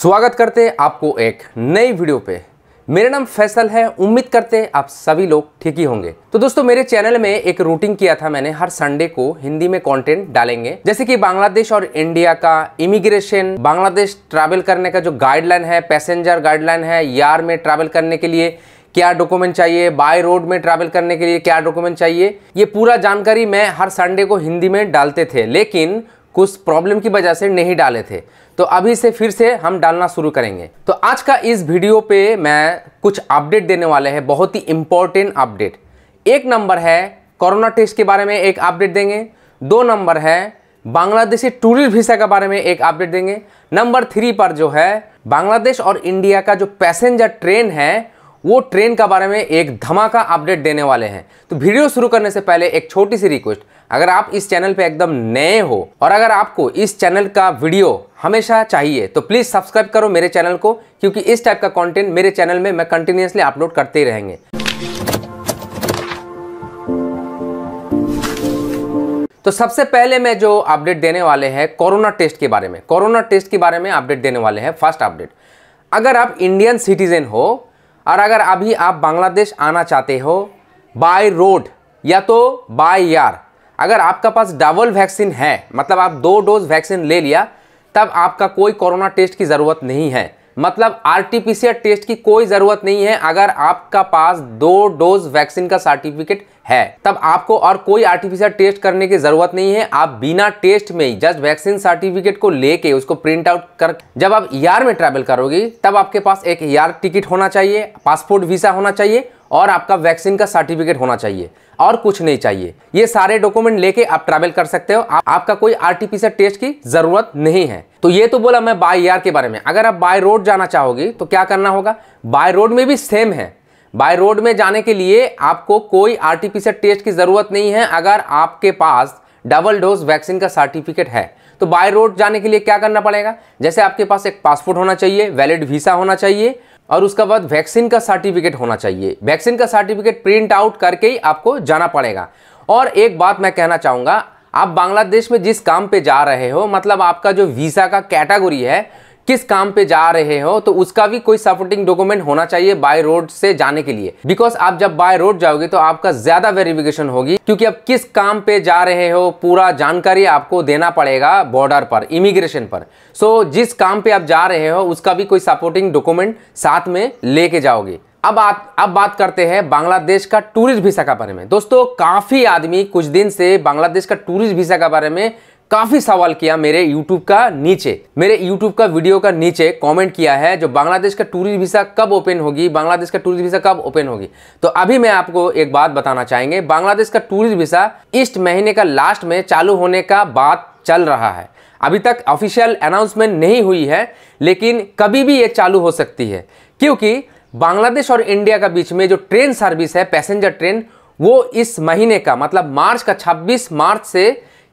स्वागत करते हैं आपको एक नई वीडियो पे मेरा नाम फैसल है उम्मीद करते हैं आप सभी लोग ठीक ही होंगे तो दोस्तों मेरे चैनल में एक रूटिंग किया था मैंने हर संडे को हिंदी में कंटेंट डालेंगे जैसे कि बांग्लादेश और इंडिया का इमिग्रेशन बांग्लादेश ट्रैवल करने का जो गाइडलाइन है पैसेंजर गाइडलाइन है यार में ट्रैवल करने के लिए क्या डॉक्यूमेंट चाहिए बाय रोड में ट्रैवल करने के लिए क्या डॉक्यूमेंट चाहिए ये पूरा जानकारी मैं हर संडे को हिंदी में डालते थे लेकिन कुछ प्रॉब्लम की वजह से नहीं डाले थे तो अभी से फिर से हम डालना शुरू करेंगे तो आज का इस वीडियो पे मैं कुछ अपडेट देने वाले हैं बहुत ही इम्पोर्टेंट अपडेट एक नंबर है कोरोना टेस्ट के बारे में एक अपडेट देंगे दो नंबर है बांग्लादेशी टूरिस्ट वीज़ा के बारे में एक अपडेट देंगे नंबर थ्री पर जो है बांग्लादेश और इंडिया का जो पैसेंजर ट्रेन है वो ट्रेन का बारे में एक धमाका अपडेट देने वाले हैं तो वीडियो शुरू करने से पहले एक छोटी सी रिक्वेस्ट अगर आप इस चैनल पे एकदम नए हो और अगर आपको इस चैनल का वीडियो हमेशा चाहिए तो प्लीज़ सब्सक्राइब करो मेरे चैनल को क्योंकि इस टाइप का कंटेंट मेरे चैनल में मैं कंटिन्यूसली अपलोड करते ही रहेंगे तो सबसे पहले मैं जो अपडेट देने वाले हैं कोरोना टेस्ट के बारे में कोरोना टेस्ट के बारे में अपडेट देने वाले हैं फर्स्ट अपडेट अगर आप इंडियन सिटीजन हो और अगर अभी आप बांग्लादेश आना चाहते हो बाय रोड या तो बाय यार अगर आपका पास डबल वैक्सीन है मतलब आप दो डोज वैक्सीन ले लिया तब आपका कोई कोरोना टेस्ट की ज़रूरत नहीं है मतलब आरटीपीसीआर टेस्ट की कोई जरूरत नहीं है अगर आपका पास दो डोज वैक्सीन का सर्टिफिकेट है तब आपको और कोई आर्टिफिशियल टेस्ट करने की जरूरत नहीं है आप बिना टेस्ट में ही जस्ट वैक्सीन सर्टिफिकेट को लेके उसको प्रिंट आउट कर जब आप ईआर में ट्रैवल करोगे तब आपके पास एक ईआर टिकट होना चाहिए पासपोर्ट वीजा होना चाहिए और आपका वैक्सीन का सर्टिफिकेट होना चाहिए और कुछ नहीं चाहिए ये सारे डॉक्यूमेंट लेके आप ट्रैवल कर सकते हो आप, आपका कोई आरटीपीसीआर टेस्ट की जरूरत नहीं है तो ये तो बोला मैं बाय एयर के बारे में अगर आप बाय रोड जाना चाहोगे तो क्या करना होगा बाय रोड में भी सेम है बाय रोड में जाने के लिए आपको कोई आरटीपीसीआर टेस्ट की जरूरत नहीं है अगर आपके पास डबल डोज वैक्सीन का सर्टिफिकेट है तो बाय रोड जाने के लिए क्या करना पड़ेगा जैसे आपके पास एक पासपोर्ट होना चाहिए वैलिड वीसा होना चाहिए और उसके बाद वैक्सीन का सर्टिफिकेट होना चाहिए वैक्सीन का सर्टिफिकेट प्रिंट आउट करके ही आपको जाना पड़ेगा और एक बात मैं कहना चाहूँगा आप बांग्लादेश में जिस काम पे जा रहे हो मतलब आपका जो वीज़ा का कैटेगरी है किस काम पे जा रहे हो तो उसका भी कोई सपोर्टिंग डॉक्यूमेंट होना चाहिए बाय रोड से जाने के लिए बिकॉज आप जब बाय रोड जाओगे तो आपका ज्यादा वेरिफिकेशन होगी क्योंकि आप किस काम पे जा रहे हो पूरा जानकारी आपको देना पड़ेगा बॉर्डर पर इमिग्रेशन पर सो so, जिस काम पे आप जा रहे हो उसका भी कोई सपोर्टिंग डॉक्यूमेंट साथ में लेके जाओगे अब आ, अब बात करते हैं बांग्लादेश का टूरिस्ट वीसा के बारे में दोस्तों काफी आदमी कुछ दिन से बांग्लादेश का टूरिस्ट वीसा के बारे में काफ़ी सवाल किया मेरे YouTube का नीचे मेरे YouTube का वीडियो का नीचे कमेंट किया है जो बांग्लादेश का टूरिस्ट वीसा कब ओपन होगी बांग्लादेश का टूरिस्ट वीसा कब ओपन होगी तो अभी मैं आपको एक बात बताना चाहेंगे बांग्लादेश का टूरिस्ट वीसा इस महीने का लास्ट में चालू होने का बात चल रहा है अभी तक ऑफिशियल अनाउंसमेंट नहीं हुई है लेकिन कभी भी ये चालू हो सकती है क्योंकि बांग्लादेश और इंडिया का बीच में जो ट्रेन सर्विस है पैसेंजर ट्रेन वो इस महीने का मतलब मार्च का 26 मार्च से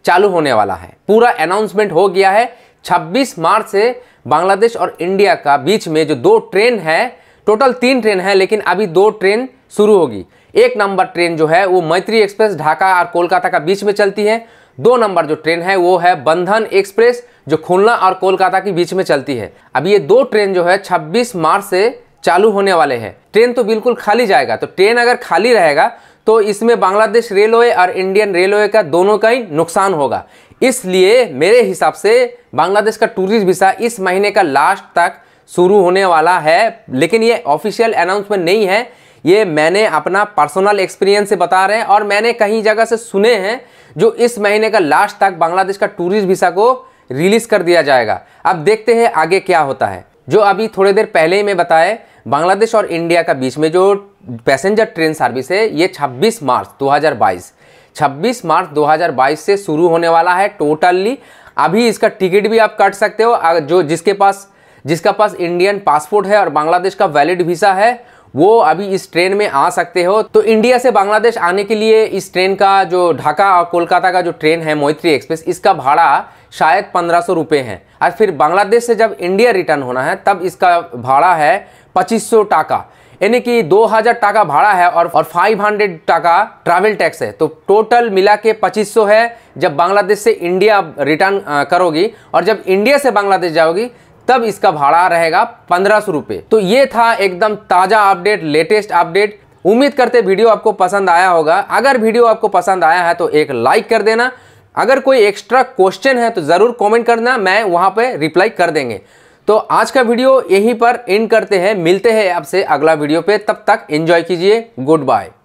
चालू होने वाला है पूरा अनाउंसमेंट हो गया है 26 मार्च से बांग्लादेश और इंडिया का बीच में जो दो ट्रेन है टोटल तीन ट्रेन है लेकिन अभी दो ट्रेन शुरू होगी एक नंबर ट्रेन जो है वो मैत्री एक्सप्रेस ढाका और कोलकाता का बीच में चलती है दो नंबर जो ट्रेन है वो है बंधन एक्सप्रेस जो खुलना और कोलकाता के बीच में चलती है अब ये दो ट्रेन जो है 26 मार्च से चालू होने वाले हैं ट्रेन तो बिल्कुल खाली जाएगा तो ट्रेन अगर खाली रहेगा तो इसमें बांग्लादेश रेलवे और इंडियन रेलवे का दोनों का ही नुकसान होगा इसलिए मेरे हिसाब से बांग्लादेश का टूरिस्ट वीसा इस महीने का लास्ट तक शुरू होने वाला है लेकिन ये ऑफिशियल अनाउंसमेंट नहीं है ये मैंने अपना पर्सनल एक्सपीरियंस से बता रहे हैं और मैंने कहीं जगह से सुने हैं जो इस महीने का लास्ट तक बांग्लादेश का टूरिस्ट वीसा को रिलीज़ कर दिया जाएगा अब देखते हैं आगे क्या होता है जो अभी थोड़ी देर पहले ही मैं बताए बांग्लादेश और इंडिया का बीच में जो पैसेंजर ट्रेन सर्विस है ये 26 मार्च 2022 26 मार्च 2022 से शुरू होने वाला है टोटली अभी इसका टिकट भी आप काट सकते हो जो जिसके पास जिसका पास इंडियन पासपोर्ट है और बांग्लादेश का वैलिड वीसा है वो अभी इस ट्रेन में आ सकते हो तो इंडिया से बांग्लादेश आने के लिए इस ट्रेन का जो ढाका और कोलकाता का जो ट्रेन है मैत्री एक्सप्रेस इसका भाड़ा शायद पंद्रह सौ रुपये है और फिर बांग्लादेश से जब इंडिया रिटर्न होना है तब इसका भाड़ा है पच्चीस सौ टाका यानी कि 2000 टाका भाड़ा है और और 500 टाका ट्रैवल टैक्स है तो टोटल मिला के 2500 है जब बांग्लादेश से इंडिया रिटर्न करोगी और जब इंडिया से बांग्लादेश जाओगी तब इसका भाड़ा रहेगा पंद्रह सौ रुपये तो ये था एकदम ताज़ा अपडेट लेटेस्ट अपडेट उम्मीद करते वीडियो आपको पसंद आया होगा अगर वीडियो आपको पसंद आया है तो एक लाइक कर देना अगर कोई एक्स्ट्रा क्वेश्चन है तो ज़रूर कमेंट करना मैं वहाँ पे रिप्लाई कर देंगे तो आज का वीडियो यहीं पर एंड करते हैं मिलते हैं आपसे अगला वीडियो पे तब तक एंजॉय कीजिए गुड बाय